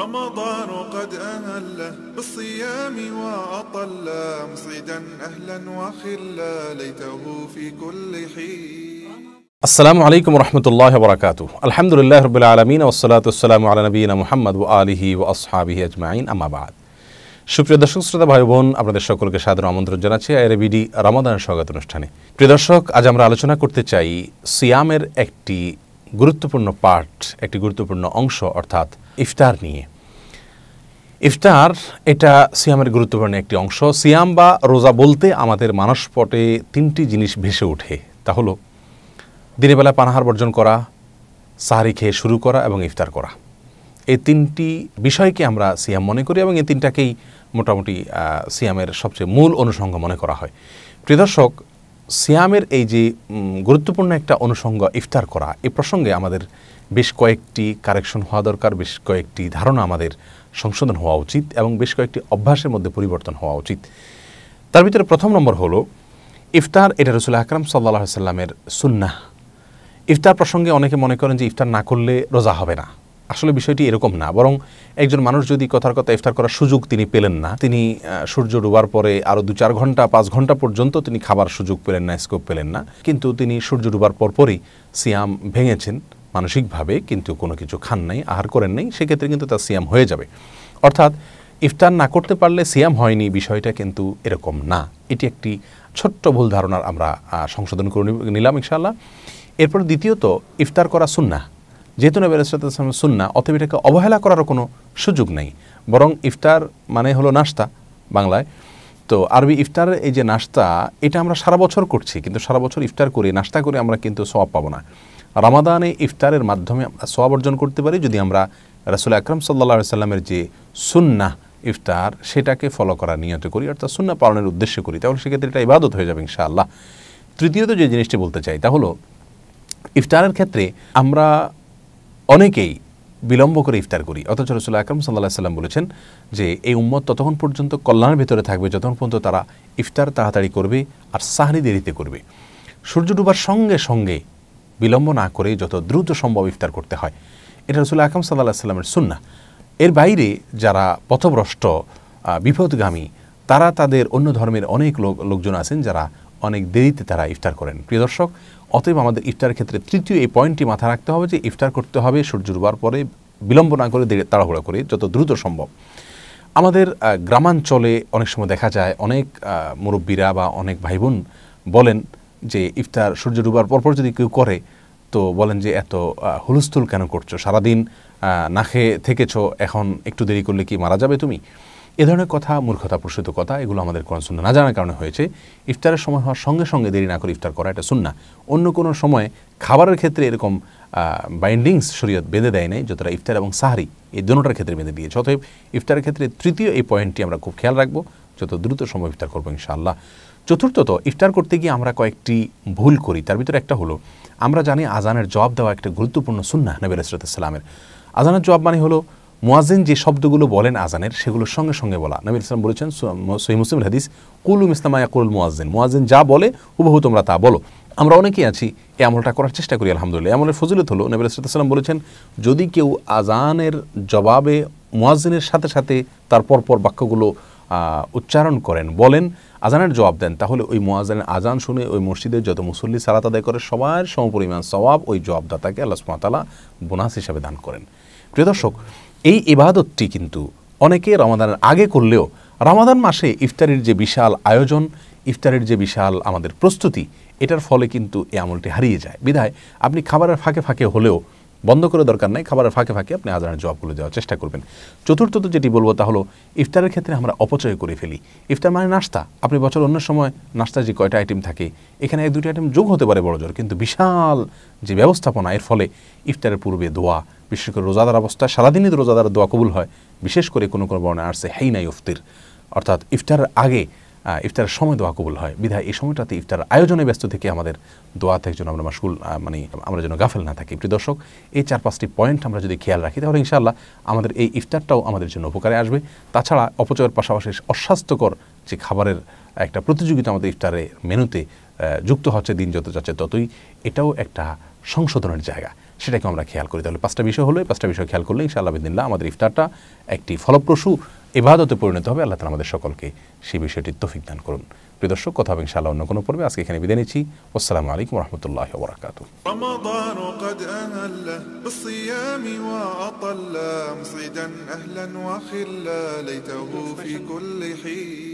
رمضان قد أهل بالصيام وأطل مسعدا أهلا وخلا ليته في كل حين السلام عليكم ورحمة الله وبركاته الحمد لله رب العالمين والصلاة والسلام على نبينا محمد وآله وأصحابه أجمعين أما بعد সুপ্রিয় দর্শক শ্রোতা ভাই বোন আপনাদের সকলকে সাদর আমন্ত্রণ জানাচ্ছি আইআরবিডি রমাদানের স্বাগত অনুষ্ঠানে প্রিয় দর্শক আজ আমরা আলোচনা করতে চাই সিয়ামের একটি গুরুত্বপূর্ণ পার্ট একটি গুরুত্বপূর্ণ অংশ অর্থাৎ ইফতার নিয়ে ইফতার এটা সিয়ামের গুরুত্বপূর্ণ একটি অংশ সিয়াম বা রোজা বলতে আমাদের মানসপটে তিনটি জিনিস ভেসে ওঠে তা হলো দিনের বেলা পানাহার বর্জন করা সাহারি খেয়ে শুরু করা এবং ইফতার করা এই তিনটি বিষয়কে আমরা সিয়াম মনে করি এবং এই তিনটাকেই মোটামুটি সিয়ামের সবচেয়ে মূল অনুষঙ্গ মনে করা হয় প্রিয় দর্শক সিয়ামের এই যে গুরুত্বপূর্ণ একটা অনুষঙ্গ ইফতার করা এ প্রসঙ্গে আমাদের বেশ কয়েকটি কারেকশন হওয়া দরকার বেশ কয়েকটি ধারণা আমাদের সংশোধন হওয়া উচিত এবং বেশ কয়েকটি অভ্যাসের মধ্যে পরিবর্তন হওয়া উচিত তার ভিতরে প্রথম নম্বর হলো ইফতার এটা রসুল আকরাম সাল্লা সাল্লামের সুন্নাহ ইফতার প্রসঙ্গে অনেকে মনে করেন যে ইফতার না করলে রোজা হবে না আসলে বিষয়টি এরকম না বরং একজন মানুষ যদি কথার কথা ইফতার করার সুযোগ তিনি পেলেন না তিনি সূর্য ডুবার পরে আরও দু চার ঘন্টা পাঁচ ঘন্টা পর্যন্ত তিনি খাবার সুযোগ পেলেন না স্কোপ পেলেন না কিন্তু তিনি সূর্য ডুবার পরপরই সিয়াম ভেঙেছেন মানসিকভাবে কিন্তু কোনো কিছু খান নাই আহার করেন নাই সেক্ষেত্রে কিন্তু তার সিয়াম হয়ে যাবে অর্থাৎ ইফতার না করতে পারলে সিয়াম হয়নি বিষয়টা কিন্তু এরকম না এটি একটি ছোট্ট ভুল ধারণার আমরা সংশোধন করে নিলাম ইনশাল্লাহ এরপর দ্বিতীয়ত ইফতার করা সুন্না যেহেতু নবী আলাইসালাম সুন্না অথবা এটাকে অবহেলা করারও কোনো সুযোগ নেই বরং ইফতার মানে হলো নাস্তা বাংলায় তো আরবি ইফতার এই যে নাস্তা এটা আমরা সারা বছর করছি কিন্তু সারা বছর ইফতার করে নাস্তা করে আমরা কিন্তু সব পাবো না রামাদানে ইফতারের মাধ্যমে আমরা সব অর্জন করতে পারি যদি আমরা রাসুল আকরম সাল্লা সাল্লামের যে সুন্না ইফতার সেটাকে ফলো করা নিয়ত করি অর্থাৎ সুন্না পালনের উদ্দেশ্যে করি তাহলে সেক্ষেত্রে এটা ইবাদত হয়ে যাবে ইনশাআল্লাহ তৃতীয়ত যে জিনিসটি বলতে চাই তা হলো ইফতারের ক্ষেত্রে আমরা অনেকেই বিলম্ব করে ইফতার করি অথচ রসুল আকরম সাল্লাহ সাল্লাম বলেছেন যে এই উম্মত ততক্ষণ পর্যন্ত কল্যাণের ভিতরে থাকবে যতক্ষণ পর্যন্ত তারা ইফতার তাড়াতাড়ি করবে আর সাহরি দেরিতে করবে সূর্য ডুবার সঙ্গে সঙ্গে বিলম্ব না করে যত দ্রুত সম্ভব ইফতার করতে হয় এটা রসুল আকাম সাল্লাহ সাল্লামের সুন্না এর বাইরে যারা পথভ্রষ্ট বিপদগামী তারা তাদের অন্য ধর্মের অনেক লোক লোকজন আছেন যারা অনেক দেরিতে তারা ইফতার করেন প্রিয় দর্শক অতএব আমাদের ইফতারের ক্ষেত্রে তৃতীয় এই পয়েন্টটি মাথা রাখতে হবে যে ইফতার করতে হবে সূর্য ডুবার পরে বিলম্ব না করে তাড়াহুড়া করে যত দ্রুত সম্ভব আমাদের গ্রামাঞ্চলে অনেক সময় দেখা যায় অনেক মুরব্বীরা বা অনেক ভাই বোন বলেন যে ইফতার সূর্য ডুবার পরপর যদি কেউ করে তো বলেন যে এত হুলস্থুল কেন করছো সারাদিন না খেয়ে থেকেছ এখন একটু দেরি করলে কি মারা যাবে তুমি এ ধরনের কথা মূর্খতা প্রসূত কথা এগুলো আমাদের কোনো শূন্য না জানার কারণে হয়েছে ইফতারের সময় হওয়ার সঙ্গে সঙ্গে দেরি না করে ইফতার করা এটা শূন্য অন্য কোনো সময় খাবারের ক্ষেত্রে এরকম বাইন্ডিংস শরীয়ত বেঁধে দেয় নাই যতটা ইফতার এবং সাহারি এই দুটার ক্ষেত্রে বেঁধে দিয়েছে অতএব ইফতারের ক্ষেত্রে তৃতীয় এই পয়েন্টটি আমরা খুব খেয়াল রাখবো যত দ্রুত সম্ভব ইফতার করবো ইনশাআল্লাহ চতুর্থত ইফতার করতে গিয়ে আমরা কয়েকটি ভুল করি তার ভিতরে একটা হলো আমরা জানি আজানের জবাব দেওয়া একটা গুরুত্বপূর্ণ সুন্না নবীর সালামের আজানের জবাব মানে হলো মোয়াজিন যে শব্দগুলো বলেন আজানের সেগুলোর সঙ্গে সঙ্গে বলা নবীর ইসলাম বলেছেন সহি মুসলিম হাদিস কুলুম ইসলামায়া কুল মোয়াজিন মোয়াজিন যা বলে হুবহু তোমরা তা বলো আমরা অনেকেই আছি এ আমলটা করার চেষ্টা করি আলহামদুলিল্লাহ আমলের ফজিলত হলো নবীর সাল্লাম বলেছেন যদি কেউ আজানের জবাবে মোয়াজিনের সাথে সাথে তার পরপর বাক্যগুলো উচ্চারণ করেন বলেন আজানের জবাব দেন তাহলে ওই মোয়াজানের আজান শুনে ওই মসজিদের যত মুসল্লি সালাত আদায় করে সবার সমপরিমাণ সবাব ওই জবাবদাতাকে আল্লাহ সুমাতালা বোনাস হিসাবে দান করেন প্রিয় দর্শক এই ইবাদতটি কিন্তু অনেকে রমাদানের আগে করলেও রমাদান মাসে ইফতারির যে বিশাল আয়োজন ইফতারের যে বিশাল আমাদের প্রস্তুতি এটার ফলে কিন্তু এই আমলটি হারিয়ে যায় বিধায় আপনি খাবারের ফাঁকে ফাঁকে হলেও বন্ধ করে দরকার নাই খাবারের ফাঁকে ফাঁকে আপনি আজানের জবাবগুলো দেওয়ার চেষ্টা করবেন চতুর্থত যেটি বলবো তা হলো ইফতারের ক্ষেত্রে আমরা অপচয় করে ফেলি ইফতার মানে নাস্তা আপনি বছর অন্য সময় নাস্তা যে কয়টা আইটেম থাকে এখানে এক দুটি আইটেম যোগ হতে পারে বড় জোর কিন্তু বিশাল যে ব্যবস্থাপনা এর ফলে ইফতারের পূর্বে দোয়া বিশেষ করে রোজাদার অবস্থায় সারাদিনই রোজাদার দোয়া কবুল হয় বিশেষ করে কোনো কোনো বর্ণায় আসছে হেই নাই ইফতির অর্থাৎ ইফতারের আগে ইফতারের সময় দোয়া কবুল হয় বিধায় এই সময়টাতে ইফতার আয়োজনে ব্যস্ত থেকে আমাদের দোয়া থেকে যেন আমরা মাসুল মানে আমরা যেন গাফেল না থাকি প্রিয় দর্শক এই চার পাঁচটি পয়েন্ট আমরা যদি খেয়াল রাখি তাহলে ইনশাআল্লাহ আমাদের এই ইফতারটাও আমাদের জন্য উপকারে আসবে তাছাড়া অপচয়ের পাশাপাশি অস্বাস্থ্যকর যে খাবারের একটা প্রতিযোগিতা আমাদের ইফতারের মেনুতে যুক্ত হচ্ছে দিন যত যাচ্ছে ততই এটাও একটা সংশোধনের জায়গা সেটাকে আমরা খেয়াল করি তাহলে পাঁচটা বিষয় হলো এই পাঁচটা বিষয় খেয়াল করলে ইনশাআল্লাহ বিদিনলা আমাদের ইফতারটা একটি ফলপ্রসূ ইবাদতে পরিণত হবে আল্লাহ তালা আমাদের সকলকে সেই বিষয়টি তফিক দান করুন প্রিয় দর্শক কথা হবে ইনশাআল্লাহ অন্য কোনো পর্বে আজকে এখানে বিদায় নিচ্ছি আসসালামু আলাইকুম রহমতুল্লাহ বরাকাত